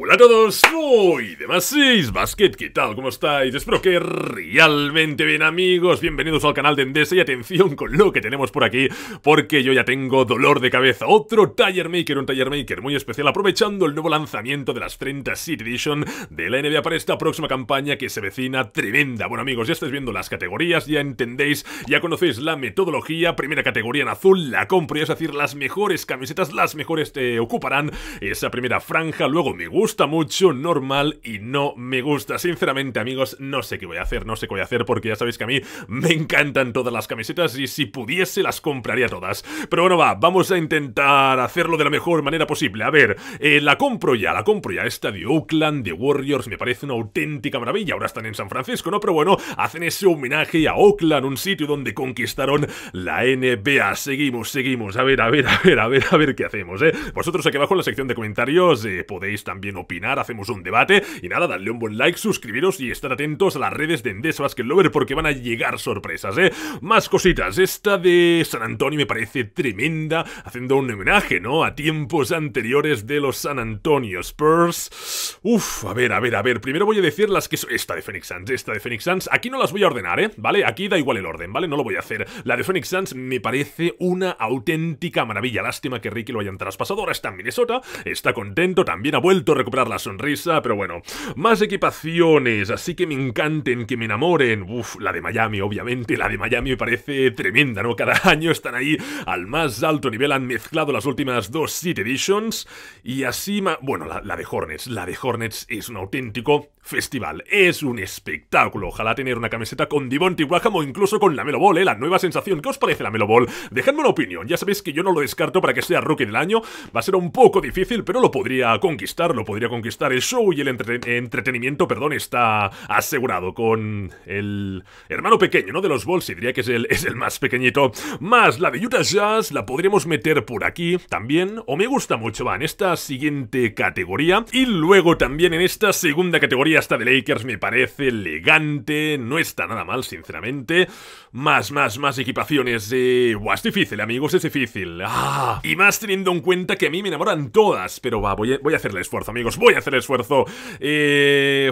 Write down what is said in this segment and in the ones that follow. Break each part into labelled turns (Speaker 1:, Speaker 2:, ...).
Speaker 1: Hola a todos, soy de seis Basket, ¿qué tal? ¿Cómo estáis? Espero que realmente bien amigos, bienvenidos al canal de Endesa y atención con lo que tenemos por aquí porque yo ya tengo dolor de cabeza, otro Tire Maker, un Tire Maker muy especial aprovechando el nuevo lanzamiento de las 30 City Edition de la NBA para esta próxima campaña que se vecina tremenda. Bueno amigos, ya estáis viendo las categorías, ya entendéis, ya conocéis la metodología, primera categoría en azul, la compro es decir, las mejores camisetas, las mejores te ocuparán esa primera franja, luego me gusta gusta mucho, normal y no me gusta. Sinceramente, amigos, no sé qué voy a hacer, no sé qué voy a hacer porque ya sabéis que a mí me encantan todas las camisetas y si pudiese las compraría todas. Pero bueno, va, vamos a intentar hacerlo de la mejor manera posible. A ver, eh, la compro ya, la compro ya. Esta de Oakland, de Warriors, me parece una auténtica maravilla. Ahora están en San Francisco, ¿no? Pero bueno, hacen ese homenaje a Oakland, un sitio donde conquistaron la NBA. Seguimos, seguimos. A ver, a ver, a ver, a ver, a ver qué hacemos, ¿eh? Vosotros aquí abajo en la sección de comentarios eh, podéis también opinar, hacemos un debate. Y nada, darle un buen like, suscribiros y estar atentos a las redes de Endesa Basket Lover porque van a llegar sorpresas, ¿eh? Más cositas. Esta de San Antonio me parece tremenda, haciendo un homenaje, ¿no? A tiempos anteriores de los San Antonio Spurs. Uf, a ver, a ver, a ver. Primero voy a decir las que... son... esta de Phoenix Suns, esta de Phoenix Suns. Aquí no las voy a ordenar, ¿eh? ¿Vale? Aquí da igual el orden, ¿vale? No lo voy a hacer. La de Phoenix Suns me parece una auténtica maravilla. Lástima que Ricky lo hayan traspasado. Ahora está en Minnesota. Está contento, también ha vuelto recuperar la sonrisa, pero bueno. Más equipaciones, así que me encanten, que me enamoren. uff, la de Miami, obviamente. La de Miami me parece tremenda, ¿no? Cada año están ahí al más alto nivel. Han mezclado las últimas dos City Editions. Y así, bueno, la, de Hornets. La de Hornets es un auténtico festival. Es un espectáculo. Ojalá tener una camiseta con Devontae y o incluso con la Melobol, ¿eh? La nueva sensación. ¿Qué os parece la Melo Ball? Dejadme una opinión. Ya sabéis que yo no lo descarto para que sea rookie del año. Va a ser un poco difícil, pero lo podría conquistar, lo podría conquistar el show y el entretenimiento, perdón, está asegurado con el hermano pequeño, ¿no? De los Bulls, y diría que es el, es el más pequeñito. Más la de Utah Jazz, la podremos meter por aquí también, o me gusta mucho, va, en esta siguiente categoría. Y luego también en esta segunda categoría, esta de Lakers, me parece elegante, no está nada mal, sinceramente. Más, más, más equipaciones. buah, es difícil, amigos, es difícil. Ah, y más teniendo en cuenta que a mí me enamoran todas, pero va, voy a, hacer a hacerle esfuerzo, Voy a hacer esfuerzo. Eh...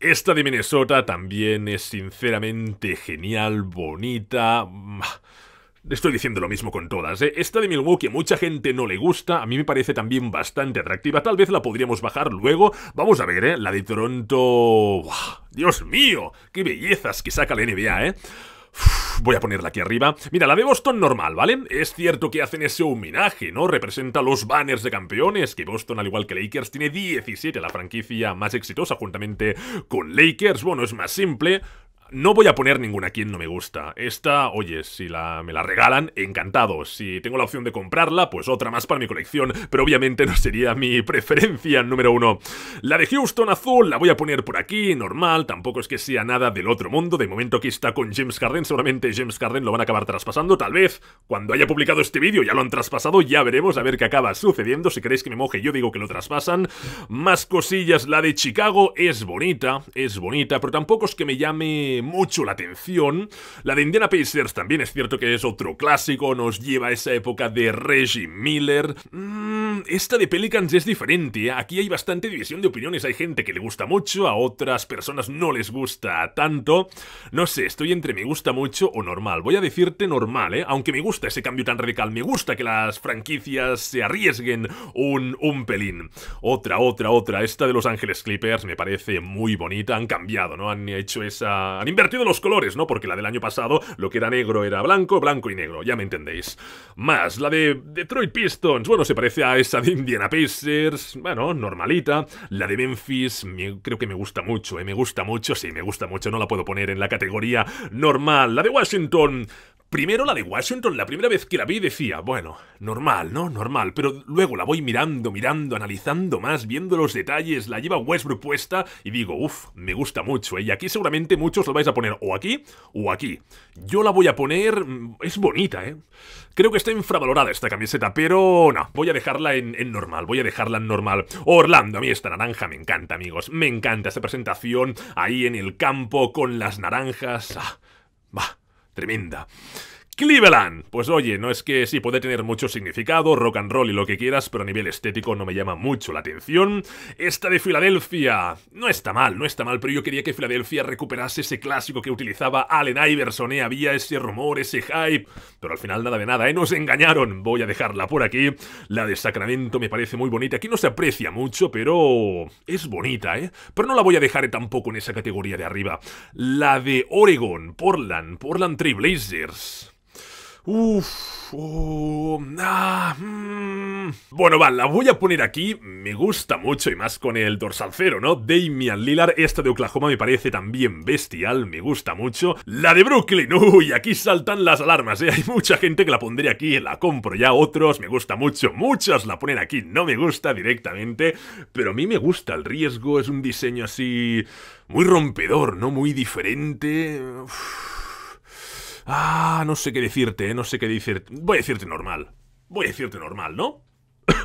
Speaker 1: Esta de Minnesota también es sinceramente genial, bonita. Estoy diciendo lo mismo con todas, ¿eh? Esta de Milwaukee mucha gente no le gusta, a mí me parece también bastante atractiva, tal vez la podríamos bajar luego. Vamos a ver, ¿eh? La de Toronto... ¡Dios mío! ¡Qué bellezas que saca la NBA, eh! voy a ponerla aquí arriba. Mira, la de Boston normal, ¿vale? Es cierto que hacen ese homenaje, ¿no? Representa los banners de campeones, que Boston, al igual que Lakers, tiene 17, la franquicia más exitosa juntamente con Lakers. Bueno, es más simple, no voy a poner ninguna quien no me gusta. Esta, oye, si me la regalan, encantado. Si tengo la opción de comprarla, pues otra más para mi colección, pero obviamente no sería mi preferencia número uno. La de Houston azul la voy a poner por aquí, normal, tampoco es que sea nada del otro mundo. De momento aquí está con James Carden, seguramente James Carden lo van a acabar traspasando, tal vez cuando haya publicado este vídeo ya lo han traspasado, ya veremos a ver qué acaba sucediendo. Si queréis que me moje, yo digo que lo traspasan. Más cosillas, la de Chicago es bonita, es bonita, pero tampoco es que me llame mucho la atención. La de Indiana Pacers también es cierto que es otro clásico, nos lleva a esa época de Reggie Miller. Mm, esta de Pelicans es diferente. ¿eh? Aquí hay bastante división de opiniones. Hay gente que le gusta mucho, a otras personas no les gusta tanto. No sé, estoy entre me gusta mucho o normal. Voy a decirte normal, ¿eh? Aunque me gusta ese cambio tan radical. Me gusta que las franquicias se arriesguen un, un pelín. Otra, otra, otra. Esta de Los Ángeles Clippers me parece muy bonita. Han cambiado, ¿no? Han hecho esa... Han invertido los colores, ¿no? Porque la del año pasado lo que era negro era blanco, blanco y negro. Ya me entendéis. Más, la de Detroit Pistons. Bueno, se parece a esa de Indiana Pacers, bueno, normalita. La de Memphis, creo que me gusta mucho, ¿eh? Me gusta mucho, sí, me gusta mucho, no la puedo poner en la categoría normal. La de Washington, Primero la de Washington, la primera vez que la vi decía, bueno, normal, ¿no? Normal, pero luego la voy mirando, mirando, analizando más, viendo los detalles, la lleva Westbrook puesta y digo, uff, me gusta mucho, ¿eh? y aquí seguramente muchos lo vais a poner o aquí o aquí. Yo la voy a poner, mm, es bonita, ¿eh? Creo que está infravalorada esta camiseta, pero no, voy a dejarla en, normal, voy a dejarla en normal. Orlando, a mí esta naranja me encanta, amigos, me encanta esta presentación ahí en el campo con las naranjas. Ah, tremenda. Cleveland. Pues oye, no es que sí, puede tener mucho significado, rock and roll y lo que quieras, pero a nivel estético no me llama mucho la atención. Esta de Filadelfia no está mal, no está mal, pero yo quería que Filadelfia recuperase ese clásico que utilizaba Allen Iverson, ¿eh? había ese rumor, ese hype, pero al final nada de nada, ¿eh? Nos engañaron. Voy a dejarla por aquí. La de Sacramento me parece muy bonita. Aquí no se aprecia mucho, pero es bonita, ¿eh? Pero no la voy a dejar tampoco en esa categoría de arriba. La de Oregon, Portland, Portland Blazers. Uf, oh, ah, mm. Bueno, va, la voy a poner aquí. Me gusta mucho y más con el dorsal cero, ¿no? Damian Lillard, esta de Oklahoma me parece también bestial, me gusta mucho. La de Brooklyn, uy, aquí saltan las alarmas, ¿eh? Hay mucha gente que la pondría aquí, la compro ya, otros me gusta mucho, muchos la ponen aquí, no me gusta directamente, pero a mí me gusta el riesgo, es un diseño así muy rompedor, ¿no? Muy diferente. Uff Ah, no sé qué decirte, no sé qué decirte. Voy a decirte normal. Voy a decirte normal, ¿no?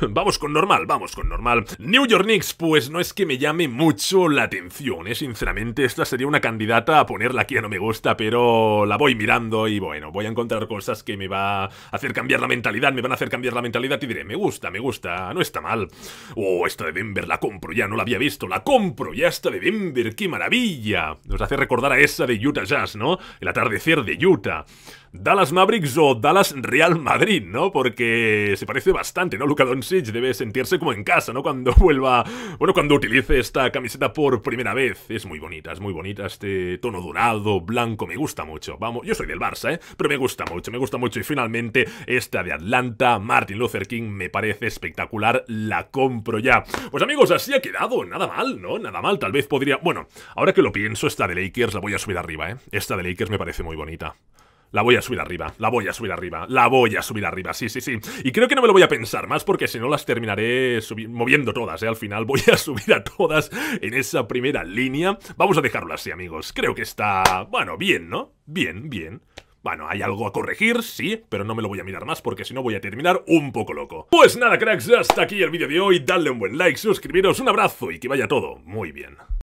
Speaker 1: vamos con normal, vamos con normal. New York Knicks, pues no es que me llame mucho la atención, ¿eh? sinceramente esta sería una candidata a ponerla aquí, no me gusta, pero la voy mirando y bueno, voy a encontrar cosas que me va a hacer cambiar la mentalidad, me van a hacer cambiar la mentalidad y diré, me gusta, me gusta, no está mal. Oh, esta de Denver la compro, ya no la había visto, la compro, ya esta de Denver, qué maravilla. Nos hace recordar a esa de Utah Jazz, ¿no? El atardecer de Utah. Dallas Mavericks o Dallas Real Madrid, ¿no? Porque se parece bastante, ¿no? Luka Doncic debe sentirse como en casa, ¿no? Cuando vuelva, bueno, cuando utilice esta camiseta por primera vez. Es muy bonita, es muy bonita este tono dorado, blanco, me gusta mucho. Vamos, yo soy del Barça, ¿eh? Pero me gusta mucho, me gusta mucho. Y finalmente, esta de Atlanta, Martin Luther King, me parece espectacular, la compro ya. Pues amigos, así ha quedado, nada mal, ¿no? Nada mal, tal vez podría... Bueno, ahora que lo pienso, esta de Lakers la voy a subir arriba, ¿eh? Esta de Lakers me parece muy bonita. La voy a subir arriba, la voy a subir arriba, la voy a subir arriba, sí, sí, sí. Y creo que no me lo voy a pensar más porque si no las terminaré moviendo todas, ¿eh? Al final voy a subir a todas en esa primera línea. Vamos a dejarlo así, amigos. Creo que está, bueno, bien, ¿no? Bien, bien. Bueno, hay algo a corregir, sí, pero no me lo voy a mirar más porque si no voy a terminar un poco loco. Pues nada, cracks, hasta aquí el vídeo de hoy. Dadle un buen like, suscribiros, un abrazo y que vaya todo muy bien.